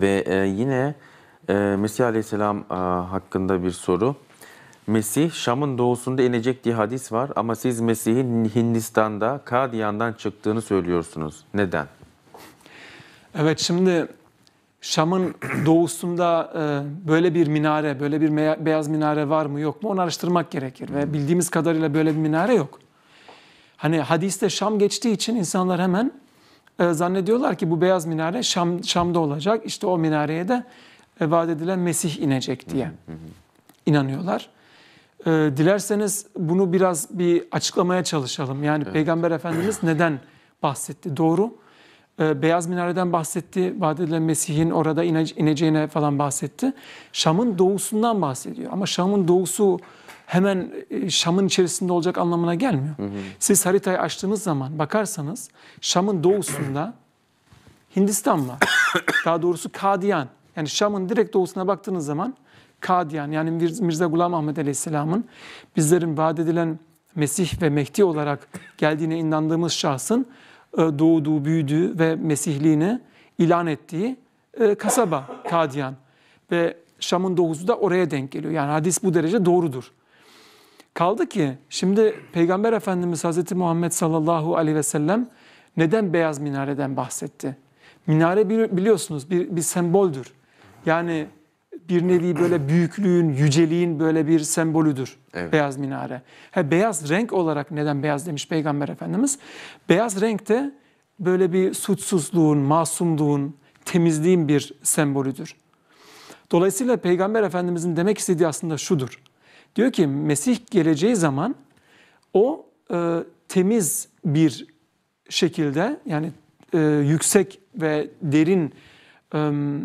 Ve e, yine e, Mesih Aleyhisselam e, hakkında bir soru. Mesih Şam'ın doğusunda inecek diye hadis var ama siz Mesih'in Hindistan'da Kadiyan'dan çıktığını söylüyorsunuz. Neden? Evet şimdi Şam'ın doğusunda e, böyle bir minare, böyle bir beyaz minare var mı yok mu onu araştırmak gerekir. Ve bildiğimiz kadarıyla böyle bir minare yok. Hani hadiste Şam geçtiği için insanlar hemen ee, zannediyorlar ki bu beyaz minare Şam, Şam'da olacak. İşte o minareye de e, vaat edilen Mesih inecek diye inanıyorlar. Ee, dilerseniz bunu biraz bir açıklamaya çalışalım. Yani evet. Peygamber Efendimiz neden bahsetti? Doğru. Ee, beyaz minareden bahsetti. Vaat edilen Mesih'in orada ineceğine falan bahsetti. Şam'ın doğusundan bahsediyor. Ama Şam'ın doğusu hemen e, Şam'ın içerisinde olacak anlamına gelmiyor. Hı hı. Siz haritayı açtığınız zaman bakarsanız Şam'ın doğusunda Hindistan var. Daha doğrusu Kadiyan. Yani Şam'ın direkt doğusuna baktığınız zaman Kadiyan yani Mirza Gulam Ahmet Aleyhisselam'ın bizlerin vaat edilen Mesih ve Mehdi olarak geldiğine inandığımız şahsın e, doğduğu, büyüdüğü ve Mesihliğini ilan ettiği e, kasaba Kadiyan. Ve Şam'ın doğusu da oraya denk geliyor. Yani hadis bu derece doğrudur. Kaldı ki şimdi Peygamber Efendimiz Hazreti Muhammed sallallahu aleyhi ve sellem neden beyaz minareden bahsetti? Minare biliyorsunuz bir, bir semboldür. Yani bir nevi böyle büyüklüğün, yüceliğin böyle bir sembolüdür evet. beyaz minare. He beyaz renk olarak neden beyaz demiş Peygamber Efendimiz? Beyaz renk de böyle bir suçsuzluğun, masumluğun, temizliğin bir sembolüdür. Dolayısıyla Peygamber Efendimizin demek istediği aslında şudur. Diyor ki Mesih geleceği zaman o e, temiz bir şekilde yani e, yüksek ve derin e,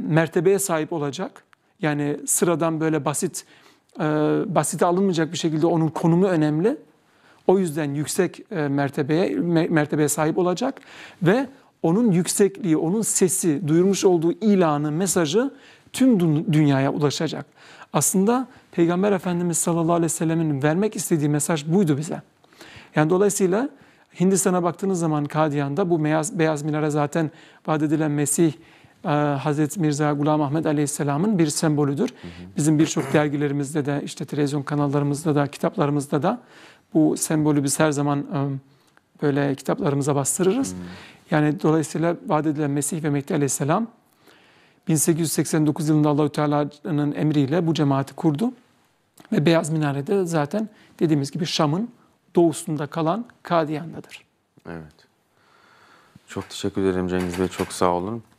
mertebeye sahip olacak. Yani sıradan böyle basit e, basite alınmayacak bir şekilde onun konumu önemli. O yüzden yüksek e, mertebeye mertebeye sahip olacak ve onun yüksekliği, onun sesi, duyurmuş olduğu ilanı, mesajı tüm dünyaya ulaşacak. Aslında Peygamber Efendimiz sallallahu aleyhi ve sellemin vermek istediği mesaj buydu bize. Yani dolayısıyla Hindistan'a baktığınız zaman Kadiyan'da bu beyaz, beyaz minare zaten vaat edilen Mesih e, Hazreti Mirza Gulam Ahmet Aleyhisselam'ın bir sembolüdür. Bizim birçok dergilerimizde de işte televizyon kanallarımızda da kitaplarımızda da bu sembolü biz her zaman e, böyle kitaplarımıza bastırırız. Yani dolayısıyla vaat edilen Mesih ve Mehdi Aleyhisselam 1889 yılında Allahü Teala'nın emriyle bu cemaati kurdu. Ve Beyaz Minare'de zaten dediğimiz gibi Şam'ın doğusunda kalan Kadiyan'dadır. Evet. Çok teşekkür ederim Cengiz Bey. Çok sağ olun.